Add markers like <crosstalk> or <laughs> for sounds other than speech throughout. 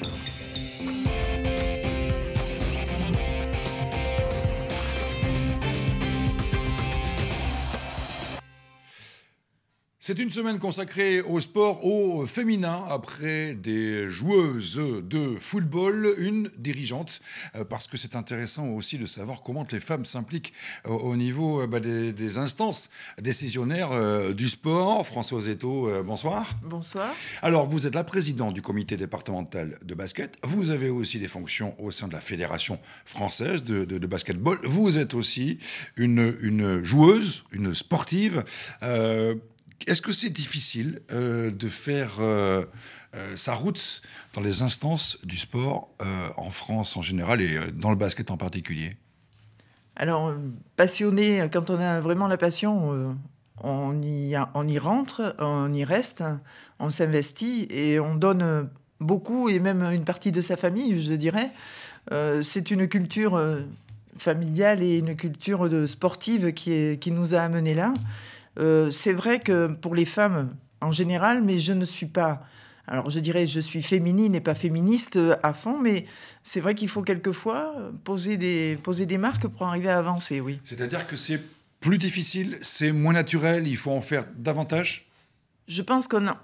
Thank you. C'est une semaine consacrée au sport au féminin après des joueuses de football, une dirigeante, euh, parce que c'est intéressant aussi de savoir comment les femmes s'impliquent euh, au niveau euh, bah, des, instances décisionnaires du sport. Françoise Eto, bonsoir. Bonsoir. Alors, vous êtes la présidente du comité départemental de basket. Vous avez aussi des fonctions au sein de la Fédération française de, de, de basketball. Vous êtes aussi une, une joueuse, une sportive. Euh, est-ce que c'est difficile euh, de faire euh, euh, sa route dans les instances du sport en France en général et dans le basket en particulier Alors, passionné, quand on a vraiment la passion, on y, rentre, on y reste, on s'investit et on donne beaucoup et même une partie de sa famille, je dirais. c'est une culture familiale et une culture de sportive qui, qui nous a amenés là. Euh, c'est vrai que pour les femmes en général, mais je ne suis pas. Alors je dirais, je suis féminine et pas féministe euh, à fond, mais c'est vrai qu'il faut quelquefois poser des, marques pour arriver à avancer, oui. C'est-à-dire que c'est plus difficile, c'est moins naturel, il faut en faire davantage je pense qu'on a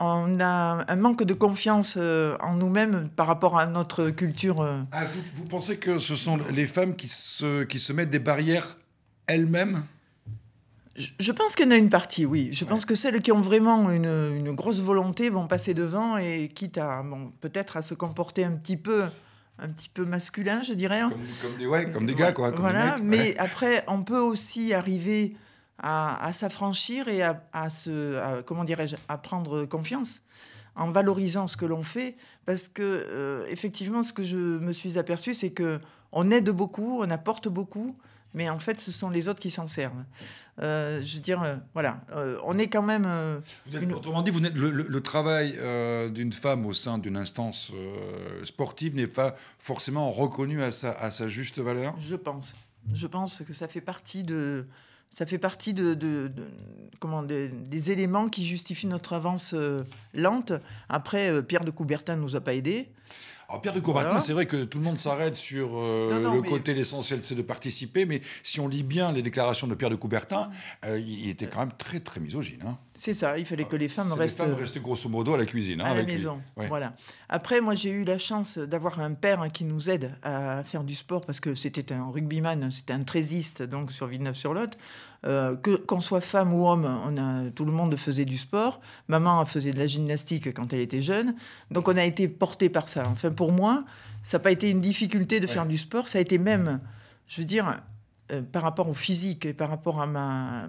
un manque de confiance euh, en nous-mêmes par rapport à notre culture. Ah, vous, pensez que ce sont les femmes qui se mettent des barrières elles-mêmes je pense qu'il y en a une partie, oui. Je pense que celles qui ont vraiment une, grosse volonté vont passer devant et quitte à peut-être à se comporter un petit peu un petit peu masculin, je dirais. Hein. Comme, des, ouais, comme des gars, quoi. mais après, on peut aussi arriver à, s'affranchir et à, comment dirais-je, à prendre confiance en valorisant ce que l'on fait, parce que euh, effectivement, ce que je me suis aperçu, c'est que on aide beaucoup, on apporte beaucoup, mais en fait, ce sont les autres qui s'en servent. Euh, je veux dire, euh, voilà, euh, on est quand même. Autrement dit, le, travail d'une femme au sein d'une instance sportive n'est pas forcément reconnu à sa, juste valeur Je pense. Je pense que ça fait partie de. Ça fait partie de, comment, des éléments qui justifient notre avance lente. Après, Pierre de Coubertin ne nous a pas aidés. Pierre de Coubertin, c'est vrai que tout le monde s'arrête sur euh, le côté l'essentiel, c'est de participer, mais si on lit bien les déclarations de Pierre de Coubertin, mm. euh, il était quand même très, très misogyne. Hein. C'est ça, il fallait ah, que les femmes restent. Les femmes euh, restent grosso modo à la cuisine. Hein, à la maison. Voilà. Après, moi, j'ai eu la chance d'avoir un père hein, qui nous aide à faire du sport parce que c'était un rugbyman, c'était un trésiste, donc sur Villeneuve-sur-Lot. Euh, que qu'on soit femme ou homme, on a, tout le monde faisait du sport. Maman faisait de la gymnastique quand elle était jeune. Donc, on a été porté par ça. Enfin, pour moi, ça n'a pas été une difficulté de faire du sport. Ça a été même, je veux dire, euh, par rapport au physique et par rapport à ma,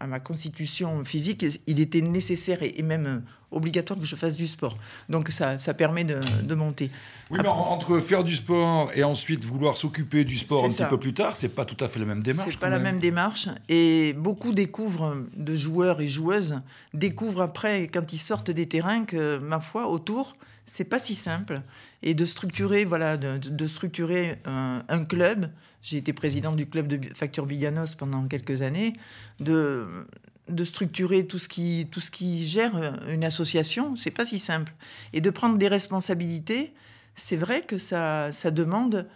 à ma constitution physique, il était nécessaire et, même euh, obligatoire que je fasse du sport. Donc ça, permet de, monter. Oui, mais entre faire du sport et ensuite vouloir s'occuper du sport un petit peu plus tard, c'est pas tout à fait la même démarche. C'est pas la même démarche. Et beaucoup découvrent, de joueurs et joueuses, découvrent après, quand ils sortent des terrains, que, ma foi, autour, c'est pas si simple. Et de structurer, voilà, de, structurer euh, un, club. J'ai été président du club de Facture Biganos pendant quelques années. De, de structurer tout ce qui, tout ce qui gère une association, c'est pas si simple. Et de prendre des responsabilités, c'est vrai que ça, ça demande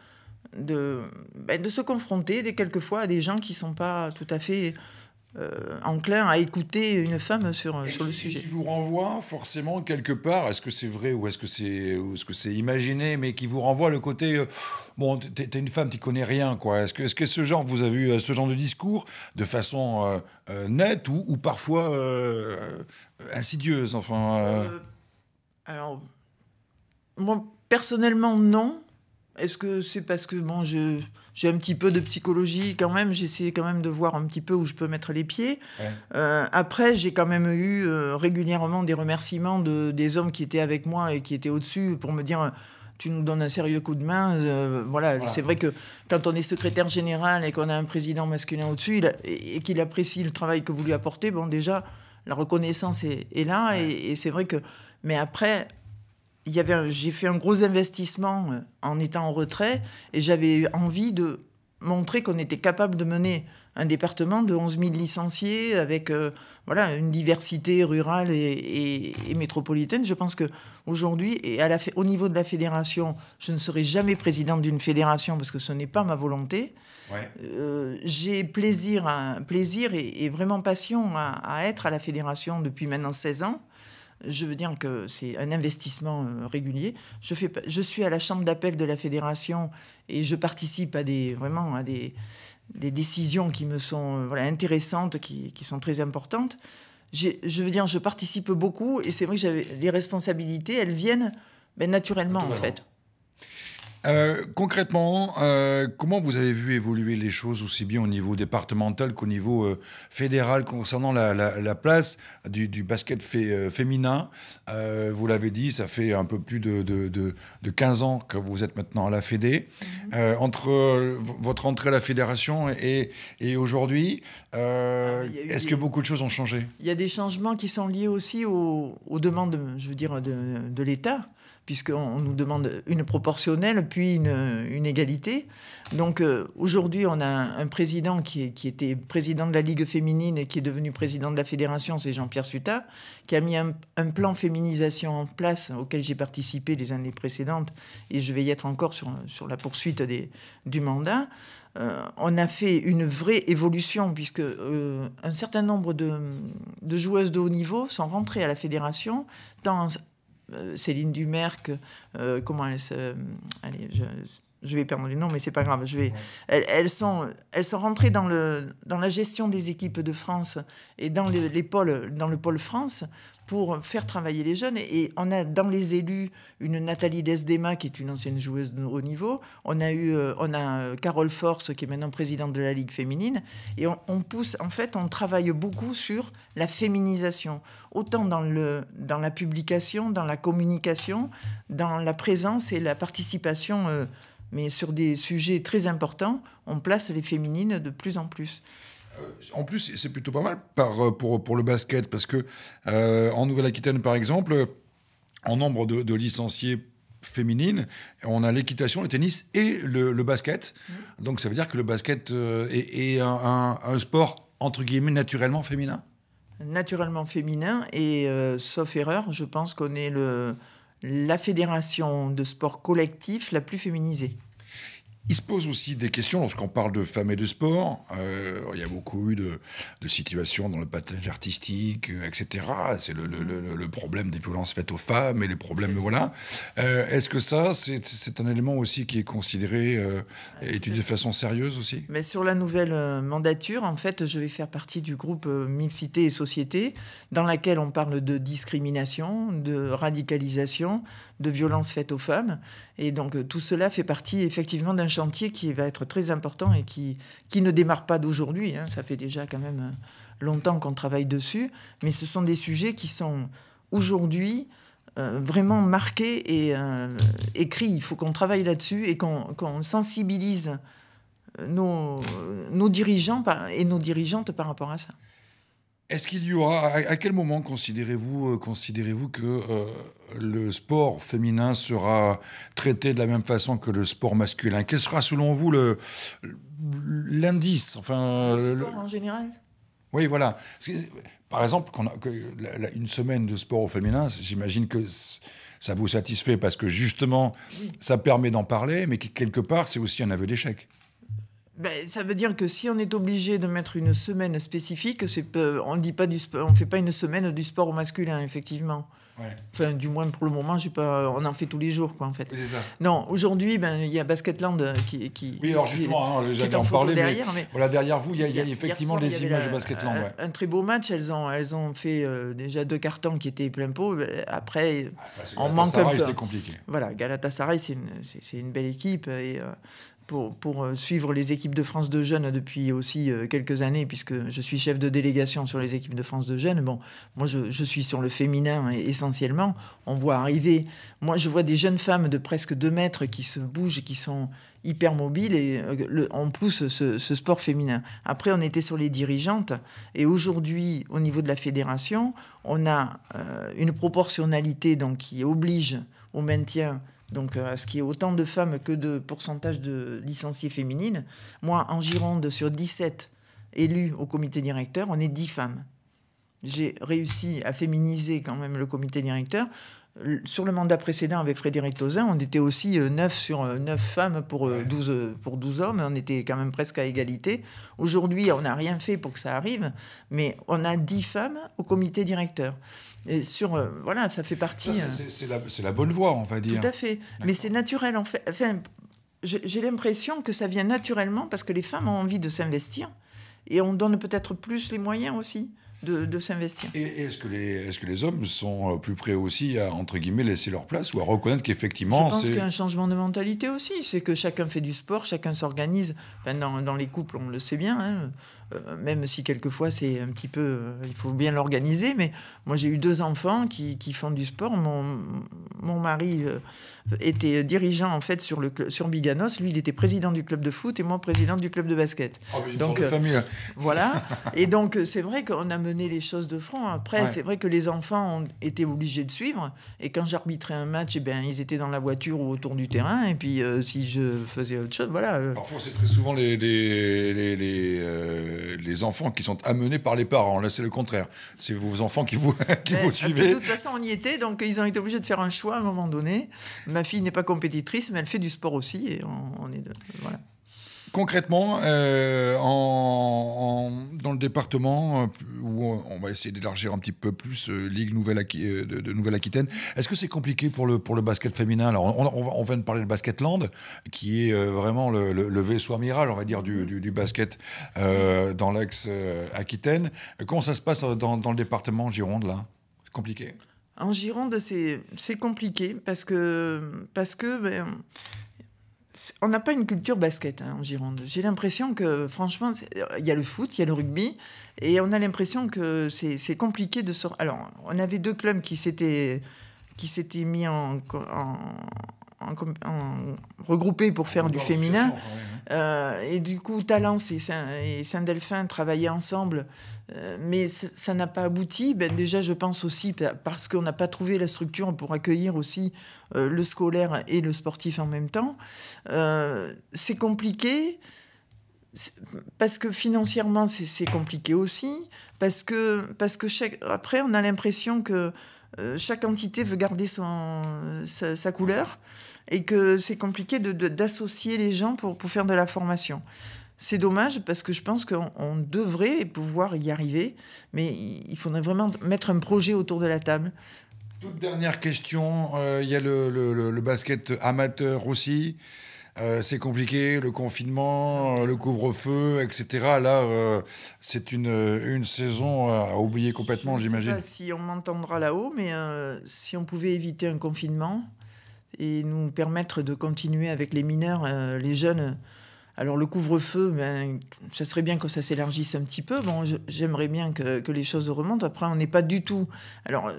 de, ben, de se confronter des, quelquefois à des gens qui sont pas tout à fait euh, – En enclin à écouter une femme sur, le sujet. Qui vous renvoie forcément quelque part, est-ce que c'est vrai ou est-ce que c'est est -ce c'est imaginé, mais qui vous renvoie le côté euh, bon, t'es une femme, t'y connais rien, quoi. Est-ce que, -ce que ce genre, vous avez vu euh, ce genre de discours de façon nette ou, ou parfois insidieuse, enfin Alors, moi personnellement, non. Est-ce que c'est parce que bon, je, j'ai un petit peu de psychologie quand même, J'essaie quand même de voir un petit peu où je peux mettre les pieds. Euh, après, j'ai quand même eu euh, régulièrement des remerciements de, des hommes qui étaient avec moi et qui étaient au-dessus pour me dire tu nous donnes un sérieux coup de main. Euh, voilà, c'est vrai que quand on est secrétaire général et qu'on a un président masculin au-dessus et, qu'il apprécie le travail que vous lui apportez, bon, déjà, la reconnaissance est, là. et c'est vrai que. Mais après, il y avait, j'ai fait un gros investissement euh, en étant en retrait et j'avais envie de montrer qu'on était capable de mener un département de 11 000 licenciés avec euh, voilà une diversité rurale et, métropolitaine. Je pense que aujourd'hui et au niveau de la fédération, je ne serai jamais présidente d'une fédération parce que ce n'est pas ma volonté. Euh, j'ai plaisir, plaisir et, vraiment passion à, être à la fédération depuis maintenant 16 ans. Je veux dire que c'est un investissement euh, régulier. Je, fais, je suis à la chambre d'appel de la fédération et je participe à des, vraiment à des, décisions qui me sont euh, voilà, intéressantes, qui, sont très importantes. Je veux dire, je participe beaucoup et c'est vrai que les responsabilités, elles viennent ben, naturellement en fait. Euh, concrètement, euh, comment vous avez vu évoluer les choses aussi bien au niveau départemental qu'au niveau euh, fédéral concernant la, place du, basket féminin Vous l'avez dit, ça fait un peu plus de, 15 ans que vous êtes maintenant à la Fédé. Mm-hmm. entre votre entrée à la fédération et, aujourd'hui, ah, est-ce que beaucoup de choses ont changé Il y a des changements qui sont liés aussi aux, aux demandes, je veux dire, de l'État puisqu'on nous demande une proportionnelle, puis une, égalité. Donc euh, aujourd'hui, on a un, président qui, était président de la Ligue féminine et qui est devenu président de la fédération, c'est Jean-Pierre suta qui a mis un, plan féminisation en place auquel j'ai participé les années précédentes, et je vais y être encore sur, la poursuite du mandat. Euh, on a fait une vraie évolution puisque euh, un certain nombre de, joueuses de haut niveau sont rentrées à la fédération tant euh, Céline Dumerc, euh, comment elle, allez, je vais perdre les noms, mais c'est pas grave. Je vais, elles, sont, elles sont rentrées dans, le, dans la gestion des équipes de France et dans les, pôles, dans le pôle France pour faire travailler les jeunes. Et on a dans les élus une Nathalie Desdema, qui est une ancienne joueuse de haut niveau. On a eu, euh, on a euh, Carole Force, qui est maintenant présidente de la Ligue féminine. Et on, pousse, en fait, on travaille beaucoup sur la féminisation, autant dans, le, dans la publication, dans la communication, dans la présence et la participation. Euh, mais sur des sujets très importants, on place les féminines de plus en plus. Euh, en plus, c'est plutôt pas mal par, euh, pour, pour, le basket, parce que euh, en Nouvelle-Aquitaine, par exemple, en nombre de, de licenciés féminines, On a l'équitation, le tennis et le, basket. Mm. Donc ça veut dire que le basket est, un, sport, entre guillemets, naturellement féminin Naturellement féminin. Et sauf erreur, je pense qu'on est le, la fédération de sport collectif la plus féminisée. Il se pose aussi des questions lorsqu'on parle de femmes et de sport. Euh, il y a beaucoup eu de, situations dans le patinage artistique, euh, etc. C'est le, problème des violences faites aux femmes et les problèmes, voilà. Euh, est-ce que ça, c'est un élément aussi qui est considéré, et étudié de façon sérieuse aussi Mais sur la nouvelle mandature, en fait, je vais faire partie du groupe Mixité et Société, dans laquelle on parle de discrimination, de radicalisation, de violences faites aux femmes. Et donc euh, tout cela fait partie effectivement d'un chantier qui va être très important et qui, qui ne démarre pas d'aujourd'hui. Hein. Ça fait déjà quand même euh, longtemps qu'on travaille dessus. Mais ce sont des sujets qui sont aujourd'hui euh, vraiment marqués et écrits. Il faut qu'on travaille là-dessus et qu'on sensibilise nos, nos dirigeants et nos dirigeantes par rapport à ça. Est-ce qu'il y aura, à quel moment considérez-vous euh, que euh, le sport féminin sera traité de la même façon que le sport masculin Quel sera selon vous l'indice enfin, Le sport en général Oui, voilà. Par exemple, qu'on une semaine de sport au féminin, j'imagine que ça vous satisfait parce que justement, ça permet d'en parler, mais quelque part, c'est aussi un aveu d'échec. Ben, ça veut dire que si on est obligé de mettre une semaine spécifique, on dit pas du on fait pas une semaine du sport masculin effectivement. Ouais. Enfin, du moins pour le moment, j'ai pas, on en fait tous les jours quoi en fait. Ça. Non, aujourd'hui, ben il y a Basketland euh, qui, qui Oui, alors justement, hein, en, en Derrière, voilà, derrière vous, il y, a effectivement des images de Basketland. Euh, un, très beau match. Elles ont, elles ont fait euh, déjà deux cartons qui étaient plein pot. Après, ah, on manque un peu. C'était compliqué. Voilà, Galatasaray, c'est une, une, belle équipe et pour, pour, euh, suivre les équipes de France de jeunes depuis aussi euh, quelques années, puisque je suis chef de délégation sur les équipes de France de jeunes. Bon, moi, je, je suis sur le féminin hein, essentiellement. On voit arriver, moi, je vois des jeunes femmes de presque 2 mètres qui se bougent, qui sont hyper mobiles, et euh, on pousse ce, sport féminin. Après, on était sur les dirigeantes, et aujourd'hui, au niveau de la fédération, on a une proportionnalité donc, qui oblige au maintien donc à euh, ce qui est autant de femmes que de pourcentage de licenciés féminines. Moi, en Gironde, sur 17 élus au comité directeur, on est 10 femmes. J'ai réussi à féminiser quand même le comité directeur sur le mandat précédent avec Frédéric Tauzin, on était aussi 9 euh, sur 9 euh, femmes pour 12, euh, pour 12 hommes. On était quand même presque à égalité. Aujourd'hui, on n'a rien fait pour que ça arrive, mais on a 10 femmes au comité directeur. Et sur, voilà, ça fait partie. C'est la, bonne voie, on va dire. Tout à fait. Mais c'est naturel. fait, enfin, j'ai l'impression que ça vient naturellement parce que les femmes ont envie de s'investir et on donne peut-être plus les moyens aussi de, s'investir. Et est-ce que, les, est que les hommes sont euh, plus prêts aussi à, entre guillemets, laisser leur place ou à reconnaître qu'effectivement... Je pense qu'il un changement de mentalité aussi. C'est que chacun fait du sport, chacun s'organise. dans, les couples, on le sait bien. Hein. Euh, même si quelquefois c'est un petit peu, euh, il faut bien l'organiser. Mais moi, j'ai eu deux enfants qui, font du sport. Mon, mon, mari euh, était dirigeant en fait sur le sur Biganos. Lui, il était président du club de foot et moi président du club de basket. Oh, mais donc famille. Hein. voilà. et donc c'est vrai qu'on a mené les choses de front. Après, c'est vrai que les enfants ont été obligés de suivre. Et quand j'arbitrais un match, eh ben ils étaient dans la voiture ou autour du terrain. Et puis si je faisais autre chose, voilà. Parfois, c'est très souvent les, les, euh, les enfants qui sont amenés par les parents. Là, c'est le contraire. C'est vos enfants qui vous, <laughs> qui ben, vous suivez. De toute façon, on y était, donc ils ont été obligés de faire un choix à un moment donné. Ma fille n'est pas compétitrice, mais elle fait du sport aussi, et on, est voilà concrètement, euh, dans le département, euh, où on, va essayer d'élargir un petit peu plus euh, Ligue Nouvelle de, Nouvelle-Aquitaine, est-ce que c'est compliqué pour le, pour le basket féminin Alors, on, vient de parler de Basketland, qui est vraiment le, vaisseau amiral, on va dire, du, basket dans l'axe aquitaine Comment ça se passe dans, dans le département Gironde, là C'est compliqué en Gironde, c'est compliqué parce que, parce que ben, on n'a pas une culture basket hein, en Gironde. J'ai l'impression que, franchement, il y a le foot, il y a le rugby, et on a l'impression que c'est compliqué de sort Alors, on avait deux clubs qui s'étaient qui mis en, en, regroupés pour faire du féminin. Euh, et du coup, Talence et Saint-Delphin travaillaient ensemble, euh, mais ça n'a pas abouti. Ben, déjà, je pense aussi parce qu'on n'a pas trouvé la structure pour accueillir aussi euh, le scolaire et le sportif en même temps. c'est compliqué. Parce que financièrement, c'est compliqué aussi. Parce que, parce que après, on a l'impression que euh, chaque entité veut garder son, sa, couleur et que c'est compliqué d'associer de, les gens pour, pour, faire de la formation. C'est dommage parce que je pense qu'on devrait pouvoir y arriver, mais il faudrait vraiment mettre un projet autour de la table. Toute dernière question, euh, il y a le, le basket amateur aussi. Euh, c'est compliqué, le confinement, euh, le couvre-feu, etc. Là, euh, c'est une, une saison à oublier complètement, j'imagine. si on m'entendra là-haut, mais si on pouvait éviter un confinement et nous permettre de continuer avec les mineurs, les jeunes. Alors le couvre-feu, ben, ça serait bien que ça s'élargisse un petit peu. Bon, j'aimerais bien que, que, les choses remontent. Après, on n'est pas du tout. Alors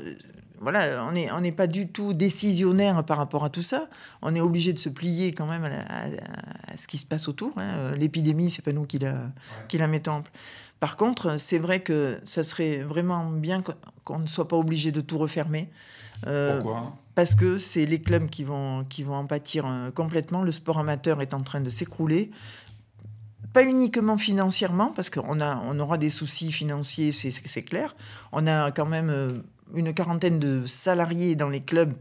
voilà, on n'est on pas du tout décisionnaire par rapport à tout ça. On est obligé de se plier quand même à, ce qui se passe autour. Hein. L'épidémie, c'est pas nous qui la, qui la mettons en place. Par contre, c'est vrai que ça serait vraiment bien qu'on ne soit pas obligé de tout refermer. Euh, Pourquoi Parce que c'est les clubs qui vont, qui vont en pâtir euh, complètement. Le sport amateur est en train de s'écrouler pas uniquement financièrement, parce qu'on on aura des soucis financiers, c'est clair. On a quand même euh, une quarantaine de salariés dans les clubs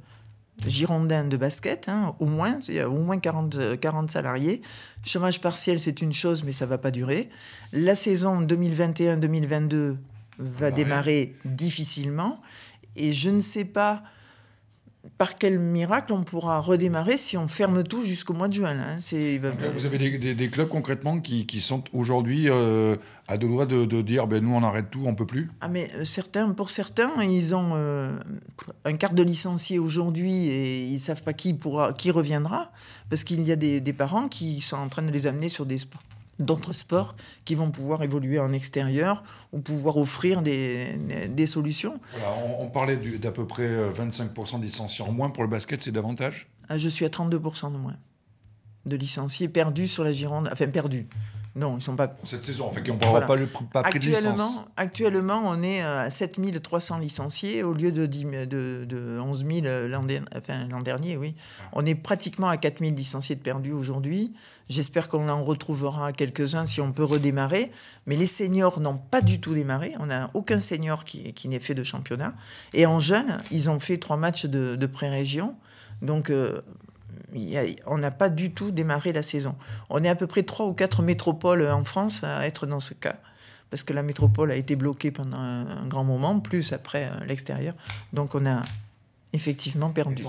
girondins de basket, hein, au moins, il y a au moins 40, 40 euh, salariés. chômage partiel, c'est une chose, mais ça va pas durer. La saison 2021-2022 va démarrer difficilement. Et je ne sais pas par quel miracle on pourra redémarrer si on ferme tout jusqu'au mois de juin. Hein, eh ben, vous avez des, clubs concrètement qui, sont aujourd'hui euh, à deux doigts de, dire ben, nous on arrête tout, on peut plus ah, mais euh, certains, pour certains, ils ont euh, un quart de licenciés aujourd'hui et ils ne savent pas qui, qui reviendra parce qu'il y a des parents qui sont en train de les amener sur des sports d'autres sports qui vont pouvoir évoluer en extérieur ou pouvoir offrir des, solutions. on, on, parlait d'à peu près 25% euh, de licenciés en moins. Pour le basket, c'est davantage ah, Je suis à 32% de moins de licenciés perdus sur la Gironde, enfin perdus. Non, ils sont pas. Cette saison, En fait on ne pas, le, pas pris de licence. Actuellement, on est à 7300 licenciés au lieu de, de, de 11 000 l'an enfin, dernier, oui. On est pratiquement à 4000 licenciés de perdus aujourd'hui. J'espère qu'on en retrouvera quelques-uns si on peut redémarrer. Mais les seniors n'ont pas du tout démarré. On n'a aucun senior qui, qui n'ait fait de championnat. Et en jeunes, ils ont fait trois matchs de, pré-région. Donc, euh, on n'a pas du tout démarré la saison. On est à peu près trois ou quatre métropoles en France à être dans ce cas, parce que la métropole a été bloquée pendant un, grand moment, plus après euh, l'extérieur. Donc on a effectivement perdu.